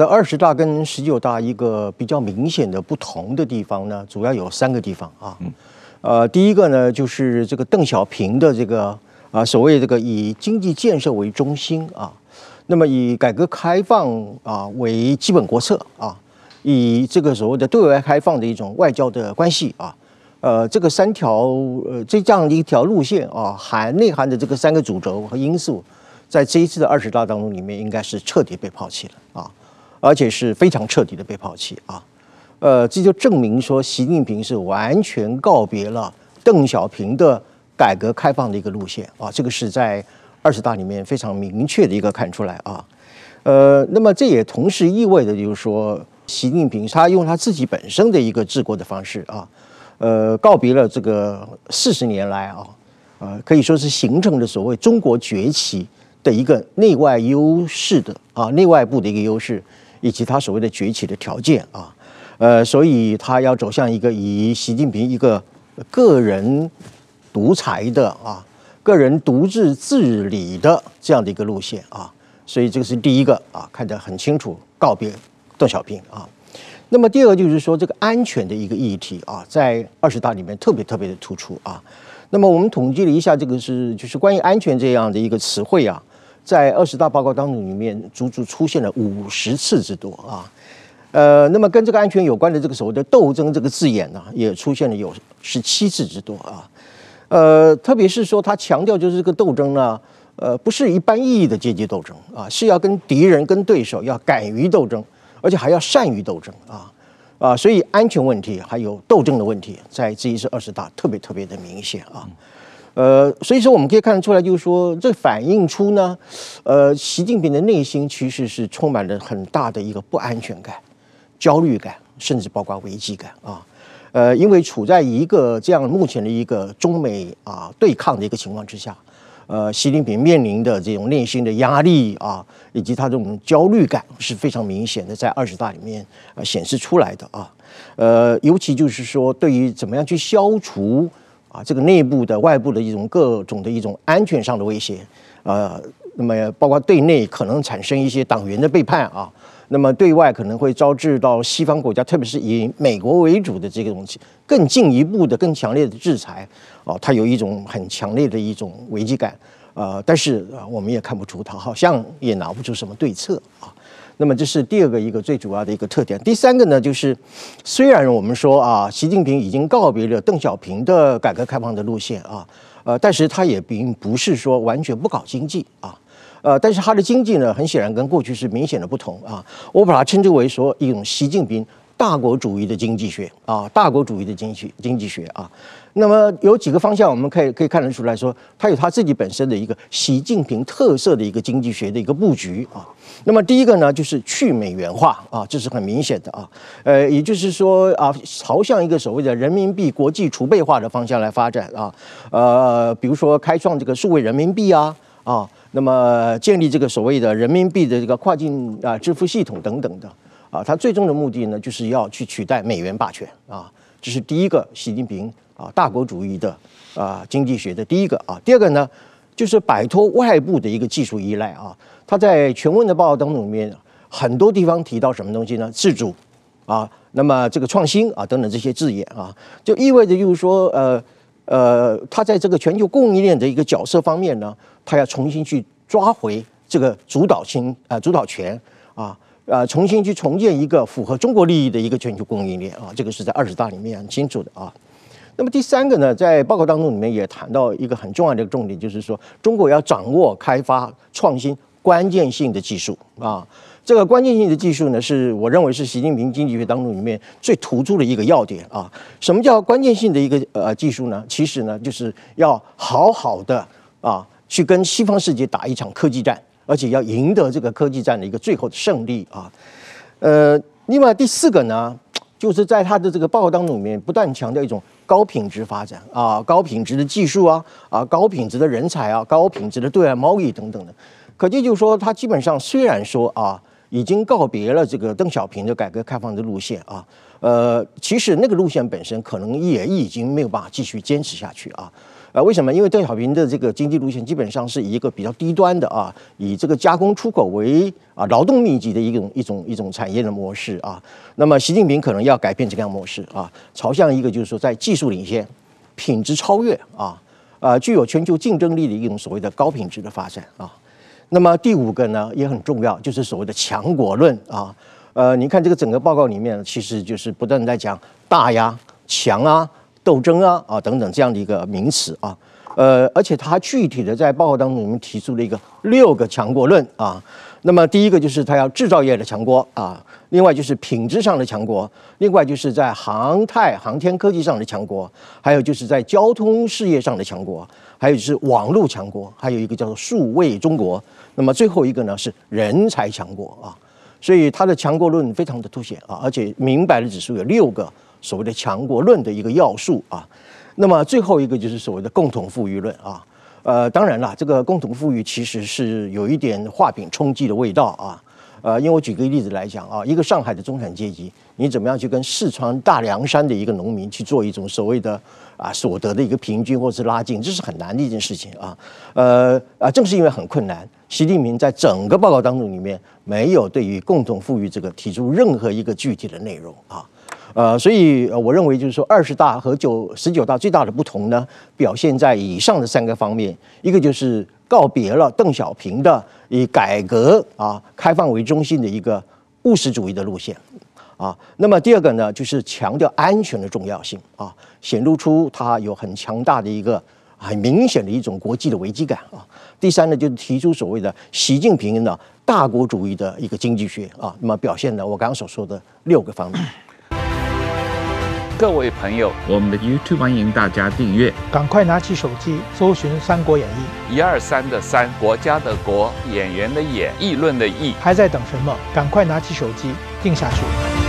在二十大跟十九大一个比较明显的不同的地方呢，主要有三个地方啊，呃，第一个呢就是这个邓小平的这个啊所谓这个以经济建设为中心啊，那么以改革开放啊为基本国策啊，以这个所谓的对外开放的一种外交的关系啊，呃，这个三条呃这样的一条路线啊含内涵的这个三个主轴和因素，在这一次的二十大当中里面应该是彻底被抛弃了啊。而且是非常彻底的被抛弃啊，呃，这就证明说习近平是完全告别了邓小平的改革开放的一个路线啊，这个是在二十大里面非常明确的一个看出来啊，呃，那么这也同时意味着就是说，习近平他用他自己本身的一个治国的方式啊，呃，告别了这个四十年来啊，呃，可以说是形成的所谓中国崛起的一个内外优势的啊，内外部的一个优势。以及他所谓的崛起的条件啊，呃，所以他要走向一个以习近平一个个人独裁的啊，个人独自治理的这样的一个路线啊，所以这个是第一个啊，看得很清楚，告别邓小平啊。那么第二个就是说这个安全的一个议题啊，在二十大里面特别特别的突出啊。那么我们统计了一下，这个是就是关于安全这样的一个词汇啊。在二十大报告当中，里面足足出现了五十次之多啊，呃，那么跟这个安全有关的这个所谓的“斗争”这个字眼呢，也出现了有十七次之多啊，呃，特别是说他强调，就是这个斗争呢，呃，不是一般意义的阶级斗争啊，是要跟敌人、跟对手要敢于斗争，而且还要善于斗争啊啊，所以安全问题还有斗争的问题，在这一次二十大特别特别的明显啊。呃，所以说我们可以看得出来，就是说这反映出呢，呃，习近平的内心其实是充满了很大的一个不安全感、焦虑感，甚至包括危机感啊。呃，因为处在一个这样目前的一个中美啊对抗的一个情况之下，呃，习近平面临的这种内心的压力啊，以及他这种焦虑感是非常明显的，在二十大里面呃、显示出来的啊。呃，尤其就是说对于怎么样去消除。啊，这个内部的、外部的一种各种的一种安全上的威胁，呃，那么包括对内可能产生一些党员的背叛啊，那么对外可能会招致到西方国家，特别是以美国为主的这种更进一步的、更强烈的制裁，哦，它有一种很强烈的一种危机感，呃，但是我们也看不出他好像也拿不出什么对策啊。那么这是第二个一个最主要的一个特点。第三个呢，就是虽然我们说啊，习近平已经告别了邓小平的改革开放的路线啊，呃，但是他也并不是说完全不搞经济啊，呃，但是他的经济呢，很显然跟过去是明显的不同啊，我把它称之为说一种习近平。大国主义的经济学啊，大国主义的经济经济学啊，那么有几个方向，我们可以可以看得出来说，它有它自己本身的一个习近平特色的一个经济学的一个布局啊。那么第一个呢，就是去美元化啊，这是很明显的啊，呃，也就是说啊，朝向一个所谓的人民币国际储备化的方向来发展啊，呃，比如说开创这个数位人民币啊啊，那么建立这个所谓的人民币的这个跨境啊支付系统等等的。啊，他最终的目的呢，就是要去取代美元霸权啊，这是第一个，习近平啊大国主义的啊经济学的第一个啊。第二个呢，就是摆脱外部的一个技术依赖啊。他在全文的报告当中里面，很多地方提到什么东西呢？自主啊，那么这个创新啊等等这些字眼啊，就意味着就是说呃呃，他在这个全球供应链的一个角色方面呢，他要重新去抓回这个主导性啊主导权。呃，重新去重建一个符合中国利益的一个全球供应链啊，这个是在二十大里面很清楚的啊。那么第三个呢，在报告当中里面也谈到一个很重要的一个重点，就是说中国要掌握开发创新关键性的技术啊。这个关键性的技术呢，是我认为是习近平经济学当中里面最突出的一个要点啊。什么叫关键性的一个呃技术呢？其实呢，就是要好好的啊，去跟西方世界打一场科技战。而且要赢得这个科技战的一个最后的胜利啊，呃，另外第四个呢，就是在他的这个报告当中里面不断强调一种高品质发展啊，高品质的技术啊，啊，高品质的人才啊，高品质的对外贸易等等的，可见就是说，他基本上虽然说啊，已经告别了这个邓小平的改革开放的路线啊，呃，其实那个路线本身可能也已经没有办法继续坚持下去啊。呃，为什么？因为邓小平的这个经济路线基本上是一个比较低端的啊，以这个加工出口为啊劳动密集的一种一种一种产业的模式啊。那么习近平可能要改变这样模式啊，朝向一个就是说在技术领先、品质超越啊，呃，具有全球竞争力的一种所谓的高品质的发展啊。那么第五个呢也很重要，就是所谓的强国论啊。呃，你看这个整个报告里面其实就是不断在讲大呀、强啊。斗争啊啊等等这样的一个名词啊，呃，而且他具体的在报告当中提出了一个六个强国论啊。那么第一个就是他要制造业的强国啊，另外就是品质上的强国，另外就是在航太、航天科技上的强国，还有就是在交通事业上的强国，还有就是网络强国，还有一个叫做数位中国。那么最后一个呢是人才强国啊。所以他的强国论非常的凸显啊，而且明摆的指数有六个。所谓的强国论的一个要素啊，那么最后一个就是所谓的共同富裕论啊，呃，当然了，这个共同富裕其实是有一点画饼充饥的味道啊，呃，因为我举个例子来讲啊，一个上海的中产阶级，你怎么样去跟四川大凉山的一个农民去做一种所谓的啊所得的一个平均或者是拉近，这是很难的一件事情啊，呃啊，正是因为很困难，习近平在整个报告当中里面没有对于共同富裕这个提出任何一个具体的内容啊。呃，所以我认为就是说，二十大和九十九大最大的不同呢，表现在以上的三个方面。一个就是告别了邓小平的以改革啊、开放为中心的一个务实主义的路线，啊，那么第二个呢，就是强调安全的重要性啊，显露出它有很强大的一个很明显的一种国际的危机感啊。第三呢，就是提出所谓的习近平的大国主义的一个经济学啊，那么表现了我刚刚所说的六个方面。各位朋友，我们的 YouTube 欢迎大家订阅，赶快拿起手机搜寻《三国演义》一二三的三国家的国演员的演议论的议，还在等什么？赶快拿起手机定下去。